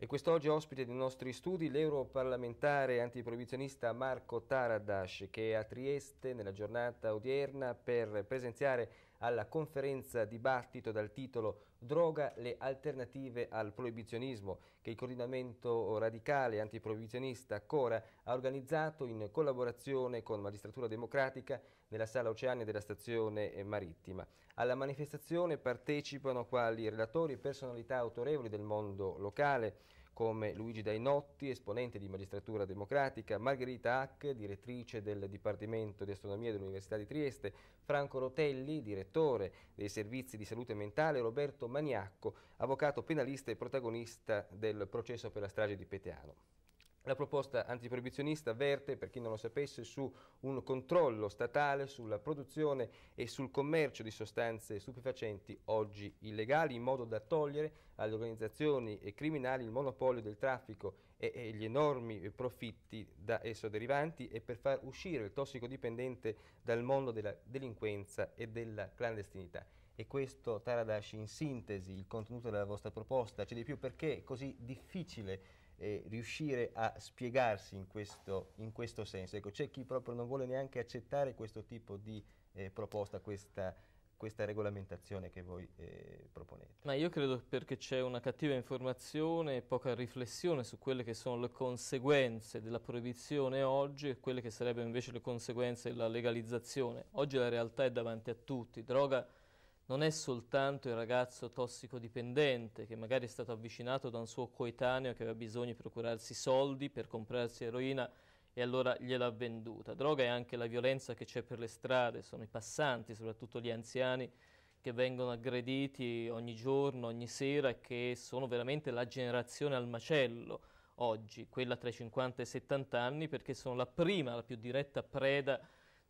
E quest'oggi è ospite dei nostri studi l'europarlamentare antiproibizionista Marco Taradash che è a Trieste nella giornata odierna per presenziare alla conferenza dibattito dal titolo droga le alternative al proibizionismo che il coordinamento radicale antiproibizionista Cora ha organizzato in collaborazione con Magistratura Democratica nella sala Oceania della stazione marittima. Alla manifestazione partecipano quali relatori e personalità autorevoli del mondo locale, come Luigi Dainotti, esponente di magistratura democratica, Margherita Hack, direttrice del Dipartimento di Astronomia dell'Università di Trieste, Franco Rotelli, direttore dei servizi di salute mentale, Roberto Maniacco, avvocato penalista e protagonista del processo per la strage di Peteano. La proposta antiproibizionista verte, per chi non lo sapesse, su un controllo statale sulla produzione e sul commercio di sostanze stupefacenti oggi illegali, in modo da togliere alle organizzazioni criminali il monopolio del traffico e, e gli enormi profitti da esso derivanti e per far uscire il tossicodipendente dal mondo della delinquenza e della clandestinità. E questo, Taradash, in sintesi, il contenuto della vostra proposta, c'è di più perché è così difficile eh, riuscire a spiegarsi in questo, in questo senso. Ecco, c'è chi proprio non vuole neanche accettare questo tipo di eh, proposta, questa, questa, regolamentazione che voi eh, proponete. Ma io credo perché c'è una cattiva informazione e poca riflessione su quelle che sono le conseguenze della proibizione oggi e quelle che sarebbero invece le conseguenze della legalizzazione. Oggi la realtà è davanti a tutti, droga non è soltanto il ragazzo tossicodipendente che magari è stato avvicinato da un suo coetaneo che aveva bisogno di procurarsi soldi per comprarsi eroina e allora gliel'ha venduta. Droga è anche la violenza che c'è per le strade, sono i passanti, soprattutto gli anziani, che vengono aggrediti ogni giorno, ogni sera e che sono veramente la generazione al macello oggi, quella tra i 50 e i 70 anni, perché sono la prima, la più diretta preda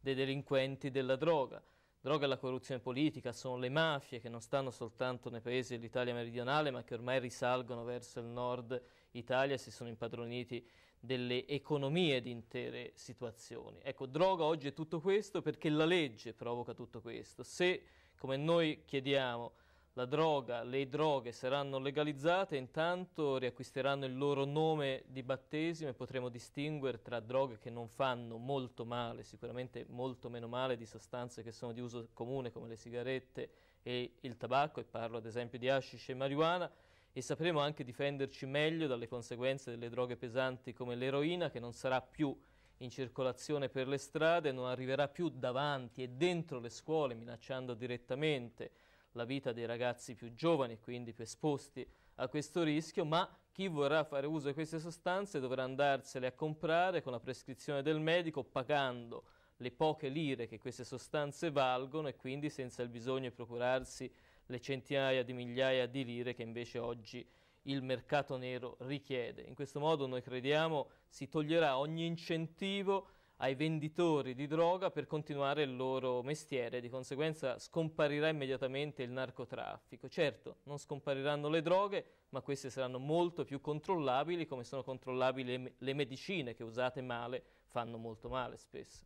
dei delinquenti della droga droga è la corruzione politica, sono le mafie che non stanno soltanto nei paesi dell'Italia meridionale, ma che ormai risalgono verso il nord Italia e si sono impadroniti delle economie di intere situazioni. Ecco, droga oggi è tutto questo perché la legge provoca tutto questo. Se, come noi chiediamo, la droga, le droghe saranno legalizzate, intanto riacquisteranno il loro nome di battesimo e potremo distinguere tra droghe che non fanno molto male, sicuramente molto meno male di sostanze che sono di uso comune come le sigarette e il tabacco, e parlo ad esempio di hashish e marijuana, e sapremo anche difenderci meglio dalle conseguenze delle droghe pesanti come l'eroina che non sarà più in circolazione per le strade, non arriverà più davanti e dentro le scuole minacciando direttamente la vita dei ragazzi più giovani, quindi più esposti a questo rischio, ma chi vorrà fare uso di queste sostanze dovrà andarsele a comprare con la prescrizione del medico, pagando le poche lire che queste sostanze valgono e quindi senza il bisogno di procurarsi le centinaia di migliaia di lire che invece oggi il mercato nero richiede. In questo modo noi crediamo si toglierà ogni incentivo ai venditori di droga per continuare il loro mestiere, di conseguenza scomparirà immediatamente il narcotraffico. Certo, non scompariranno le droghe, ma queste saranno molto più controllabili, come sono controllabili le medicine che usate male fanno molto male spesso.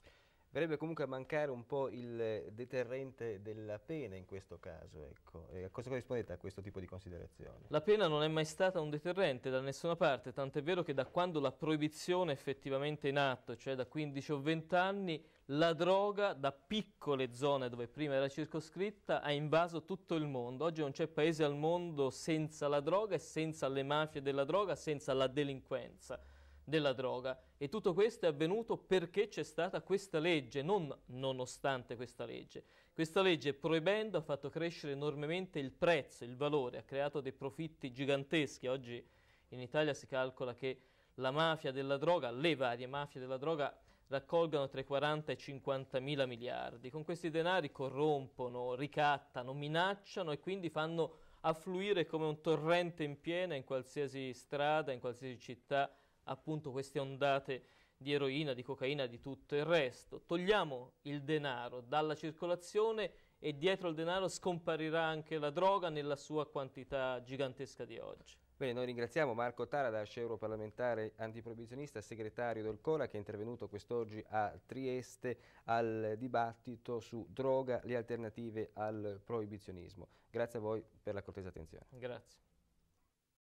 Verrebbe comunque a mancare un po' il deterrente della pena in questo caso, ecco. E cosa corrispondete a questo tipo di considerazione? La pena non è mai stata un deterrente da nessuna parte, tant'è vero che da quando la proibizione è effettivamente in atto, cioè da 15 o 20 anni, la droga da piccole zone dove prima era circoscritta ha invaso tutto il mondo. Oggi non c'è paese al mondo senza la droga e senza le mafie della droga, senza la delinquenza della droga. E tutto questo è avvenuto perché c'è stata questa legge, non nonostante questa legge. Questa legge proibendo ha fatto crescere enormemente il prezzo, il valore, ha creato dei profitti giganteschi. Oggi in Italia si calcola che la mafia della droga, le varie mafie della droga raccolgano tra i 40 e i 50 mila miliardi. Con questi denari corrompono, ricattano, minacciano e quindi fanno affluire come un torrente in piena in qualsiasi strada, in qualsiasi città appunto queste ondate di eroina, di cocaina, di tutto il resto. Togliamo il denaro dalla circolazione e dietro al denaro scomparirà anche la droga nella sua quantità gigantesca di oggi. Bene, noi ringraziamo Marco Taradash, europarlamentare antiproibizionista, segretario del COLA, che è intervenuto quest'oggi a Trieste al dibattito su droga, le alternative al proibizionismo. Grazie a voi per la cortesa attenzione. Grazie.